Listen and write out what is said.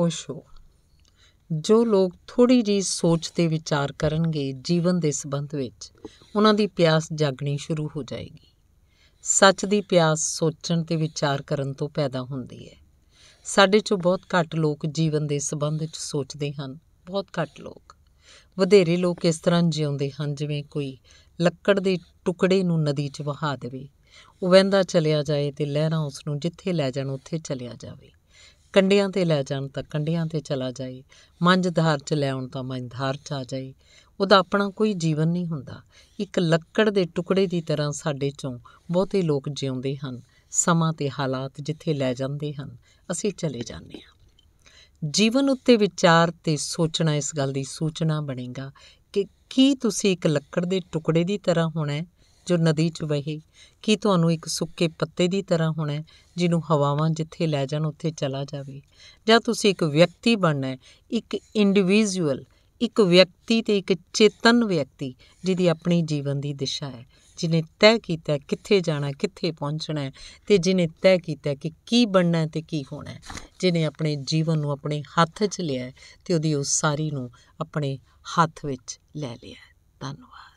ਓਸ਼ੋ ਜੋ ਲੋਕ ਥੋੜੀ ਜੀ ਸੋਚ ਤੇ ਵਿਚਾਰ ਕਰਨਗੇ ਜੀਵਨ ਦੇ ਸੰਬੰਧ ਵਿੱਚ ਉਹਨਾਂ ਦੀ ਪਿਆਸ ਜਾਗਣੀ ਸ਼ੁਰੂ ਹੋ ਜਾਏਗੀ ਸੱਚ ਦੀ ਪਿਆਸ ਸੋਚਣ ਤੇ ਵਿਚਾਰ ਕਰਨ ਤੋਂ ਪੈਦਾ ਹੁੰਦੀ ਹੈ ਸਾਡੇ ਚੋਂ ਬਹੁਤ ਘੱਟ ਲੋਕ ਜੀਵਨ ਦੇ ਸੰਬੰਧ ਵਿੱਚ ਸੋਚਦੇ ਹਨ ਬਹੁਤ ਘੱਟ ਲੋਕ ਵਧੇਰੇ ਲੋਕ ਇਸ ਤਰ੍ਹਾਂ ਜਿਉਂਦੇ ਹਨ ਜਿਵੇਂ ਕੋਈ ਲੱਕੜ ਦੇ ਟੁਕੜੇ ਨੂੰ ਨਦੀ 'ਚ ਵਹਾ ਦੇਵੇ ਉਹ ਵਹਿੰਦਾ ਚਲਿਆ ਜਾਏ ਤੇ ਲਹਿਰਾਂ ਉਸ ਨੂੰ ਜਿੱਥੇ ਲੈ ਜਾਣ ਉੱਥੇ ਚਲਿਆ ਜਾਵੇ ਕੰਡਿਆਂ ਤੇ ਲੈ ਜਾਣ ਤਾਂ ਕੰਡਿਆਂ ਤੇ ਚਲਾ ਜਾਏ ਮੰਝ ਧਾਰ 'ਚ ਲੈ ਆਉਣ ਤਾਂ ਮੰਝ ਧਾਰ 'ਚ ਆ ਜਾਏ ਉਹਦਾ ਆਪਣਾ ਕੋਈ ਜੀਵਨ ਨਹੀਂ ਹੁੰਦਾ ਇੱਕ ਲੱਕੜ ਦੇ ਟੁਕੜੇ ਦੀ ਤਰ੍ਹਾਂ ਸਾਡੇ ਚੋਂ ਬਹੁਤੇ ਲੋਕ ਜਿਉਂਦੇ ਹਨ ਸਮਾਂ ਤੇ ਹਾਲਾਤ ਜਿੱਥੇ ਲੈ ਜਾਂਦੇ ਹਨ ਅਸੀਂ ਚਲੇ ਜਾਂਦੇ ਹਾਂ ਜੀਵਨ ਉੱਤੇ ਵਿਚਾਰ ਤੇ ਸੋਚਣਾ ਇਸ ਗੱਲ ਦੀ ਸੂਚਨਾ ਬਣੇਗਾ ਕਿ ਕੀ ਤੁਸੀਂ ਇੱਕ ਲੱਕੜ ਦੇ ਟੁਕੜੇ ਦੀ ਤਰ੍ਹਾਂ ਹੋਣਾ ਹੈ ਜੋ ਨਦੀ 'ਚ ਵਹੇ ਕੀ ਤੁਹਾਨੂੰ ਇੱਕ ਸੁੱਕੇ ਪੱਤੇ ਦੀ ਤਰ੍ਹਾਂ ਹੋਣਾ ਹੈ ਜਿਹਨੂੰ ਹਵਾਵਾਂ ਜਿੱਥੇ ਲੈ ਜਾਣ ਉੱਥੇ ਚਲਾ ਜਾਵੇ ਜਾਂ ਤੁਸੀਂ ਇੱਕ ਵਿਅਕਤੀ ਬਣਨਾ ਹੈ ਇੱਕ ਇੰਡੀਵਿਜੂਅਲ ਇੱਕ ਵਿਅਕਤੀ ਤੇ ਇੱਕ ਚੇਤਨ ਵਿਅਕਤੀ ਜਿਹਦੀ ਆਪਣੀ ਜੀਵਨ ਦੀ ਦਿਸ਼ਾ ਹੈ ਜਿਨੇ ਤੈਅ ਕੀਤਾ ਕਿੱਥੇ ਜਾਣਾ ਕਿੱਥੇ ਪਹੁੰਚਣਾ ਹੈ ਤੇ ਜਿਨੇ ਤੈਅ ਕੀਤਾ ਕਿ ਕੀ ਬਣਨਾ ਤੇ ਕੀ ਹੋਣਾ ਹੈ ਜਿਨੇ ਆਪਣੇ ਜੀਵਨ ਨੂੰ ਆਪਣੇ ਹੱਥ 'ਚ ਲਿਆ ਤੇ ਉਹਦੀ ਉਸ ਸਾਰੀ ਨੂੰ ਆਪਣੇ ਹੱਥ ਵਿੱਚ ਲੈ ਲਿਆ ਧੰਨਵਾਦ